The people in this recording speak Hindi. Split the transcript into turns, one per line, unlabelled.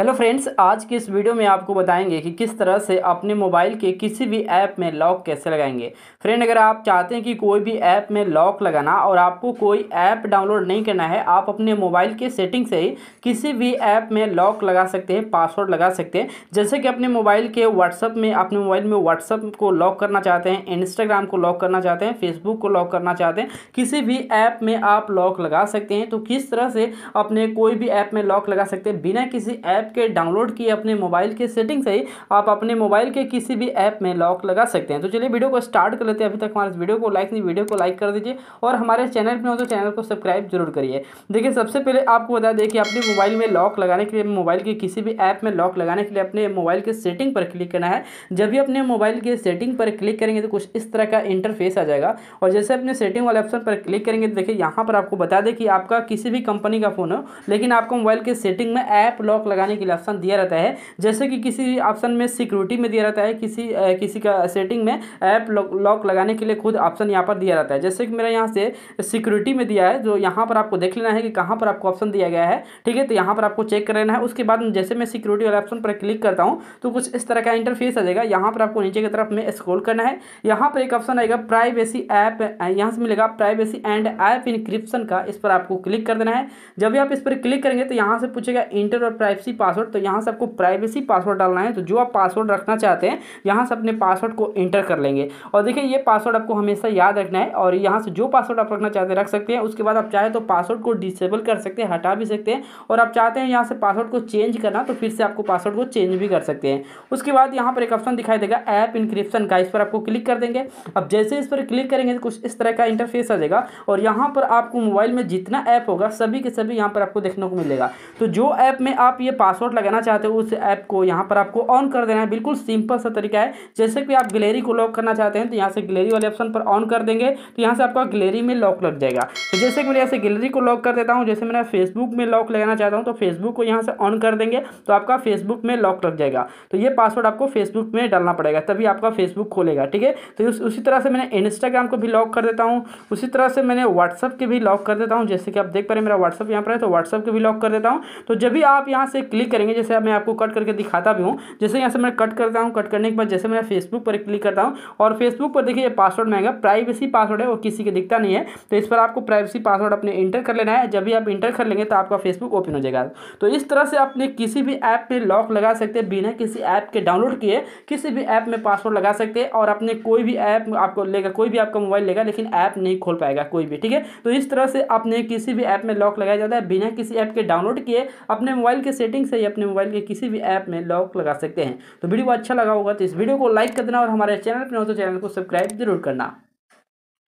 हेलो फ्रेंड्स आज की इस वीडियो में आपको बताएंगे कि किस तरह से अपने मोबाइल के किसी भी ऐप में लॉक कैसे लगाएंगे फ्रेंड अगर आप चाहते हैं कि कोई भी ऐप में लॉक लगाना और आपको कोई ऐप डाउनलोड नहीं करना है आप अपने मोबाइल के सेटिंग से ही किसी भी ऐप में लॉक लगा सकते हैं पासवर्ड लगा सकते हैं जैसे कि अपने मोबाइल के व्हाट्सअप में अपने मोबाइल में व्हाट्सअप को लॉक करना चाहते हैं इंस्टाग्राम को लॉक करना चाहते हैं फेसबुक को लॉक करना चाहते हैं किसी भी ऐप में आप लॉक लगा सकते हैं तो किस तरह से अपने कोई भी ऐप में लॉक लगा सकते हैं बिना किसी ऐप ऐप के डाउनलोड किए अपने मोबाइल के सेटिंग से ही आप अपने मोबाइल के किसी भी ऐप में लॉक लगा सकते हैं तो चलिए वीडियो को स्टार्ट कर लेते हैं अभी तक हमारे वीडियो को लाइक नहीं वीडियो को लाइक कर दीजिए और हमारे चैनल पर हो तो चैनल को सब्सक्राइब जरूर करिए देखिए सबसे पहले आपको बता दें कि अपने मोबाइल में लॉक लगाने के लिए मोबाइल के किसी भी ऐप में लॉक लगाने के लिए अपने मोबाइल के सेटिंग पर क्लिक करना है जब भी अपने मोबाइल के सेटिंग पर क्लिक करेंगे तो कुछ इस तरह का इंटरफेस आ जाएगा और जैसे अपने सेटिंग वाले ऑप्शन पर क्लिक करेंगे तो देखिए यहाँ पर आपको बता दें कि आपका किसी भी कंपनी का फ़ोन हो लेकिन आपको मोबाइल के सेटिंग में ऐप लॉक लगाने के लिए ऑप्शन दिया रहता है जैसे कि किसी ऑप्शन में सिक्योरिटी में दिया रहता है किसी आ, किसी का सेटिंग में ऐप लॉक लगाने के लिए खुद ऑप्शन यहाँ पर दिया रहता है जैसे कि मेरा यहाँ से सिक्योरिटी में दिया है जो यहाँ पर आपको देख लेना है कि कहाँ पर आपको ऑप्शन दिया गया है ठीक है तो यहाँ पर आपको चेक कर लेना है उसके बाद जैसे मैं सिक्योरिटी वाले ऑप्शन पर क्लिक करता हूँ तो कुछ इस तरह का इंटरफेस आ जाएगा यहाँ पर आपको नीचे की तरफ में स्क्रोल करना है यहाँ पर एक ऑप्शन आएगा प्राइवेसी ऐप यहाँ से मिलेगा प्राइवेसी एंड ऐप इनक्रिप्शन का इस पर आपको क्लिक कर देना है जब भी आप इस पर क्लिक करेंगे तो यहाँ से पूछेगा इंटर और प्राइवेसी पासवर्ड तो यहाँ से आपको प्राइवेसी पासवर्ड डालना है तो जो आप पासवर्ड रखना चाहते हैं यहाँ से अपने पासवर्ड को एंटर कर लेंगे और देखिए ये पासवर्ड आपको हमेशा याद रखना है और यहाँ से जो पासवर्ड आप रखना चाहते हैं रख सकते हैं उसके बाद आप चाहें तो पासवर्ड को डिसेबल कर सकते हैं हटा भी सकते हैं और आप चाहते हैं यहाँ से पासवर्ड को चेंज करना तो फिर से आपको पासवर्ड को चेंज भी कर सकते हैं उसके बाद यहाँ पर एक ऑप्शन दिखाई देगा ऐप इंक्रिप्शन का इस पर आपको क्लिक कर देंगे अब जैसे इस पर क्लिक करेंगे तो कुछ इस तरह का इंटरफेस आ जाएगा और यहाँ पर आपको मोबाइल में जितना ऐप होगा सभी के सभी यहाँ पर आपको देखने को मिलेगा तो जो ऐप में आप ये पासवर्ड लगाना चाहते हो उस ऐप को यहाँ पर आपको ऑन कर देना है बिल्कुल सिंपल सा तरीका है जैसे कि आप गलेरी को लॉक करना चाहते हैं तो यहाँ से गलेरी वाले ऑप्शन पर ऑन कर देंगे तो यहाँ से आपका गलेरी में लॉक लग जाएगा तो जैसे कि मैं यहाँ से गलेरी को लॉक कर देता हूँ जैसे मैं फेसबुक में लॉक लगाना चाहता हूँ तो फेसबुक को यहाँ से ऑन कर देंगे तो आपका फेसबुक में लॉक लग जाएगा तो ये पासवर्ड आपको फेसबुक में डालना पड़ेगा तभी आपका फेसबुक खोलेगा ठीक है तो उसी तरह से मैंने इंस्टाग्राम को भी लॉक कर देता हूँ उसी तरह से मैंने व्हाट्सअप के भी लॉक कर देता हूँ जैसे कि आप देख पा रहे मेरा व्हाट्सअप यहाँ पर है तो व्हाट्सअप को भी लॉक कर देता हूँ तो जब भी आप यहाँ से क्लिक करेंगे जैसे मैं आपको कट करके दिखाता भी हूँ जैसे यहाँ से मैं कट करता हूँ कट करने के बाद जैसे मैं फेसबुक पर क्लिक करता हूँ और फेसबुक पर देखिए पासवर्ड मांगा प्राइवेसी पासवर्ड है वो किसी के दिखता नहीं है तो इस पर आपको प्राइवेसी पासवर्ड अपने इंटर कर लेना है जब भी आप इंटर कर लेंगे तो आपका फेसबुक ओपन हो जाएगा तो इस तरह से आपने किसी भी ऐप में लॉक लगा सकते हैं बिना किसी ऐप के डाउनलोड किए किसी भी ऐप में पासवर्ड लगा सकते हैं और अपने कोई भी ऐप आपको लेगा कोई भी आपका मोबाइल लेगा लेकिन ऐप नहीं खोल पाएगा कोई भी ठीक है तो इस तरह से अपने किसी भी ऐप में लॉक लगाया जाता है बिना किसी ऐप के डाउनलोड किए अपने मोबाइल के सेटिंग से ही अपने मोबाइल के किसी भी ऐप में लॉक लगा सकते हैं तो वीडियो अच्छा लगा होगा तो इस वीडियो को लाइक कर देना और हमारे चैनल पर हो तो चैनल को सब्सक्राइब जरूर करना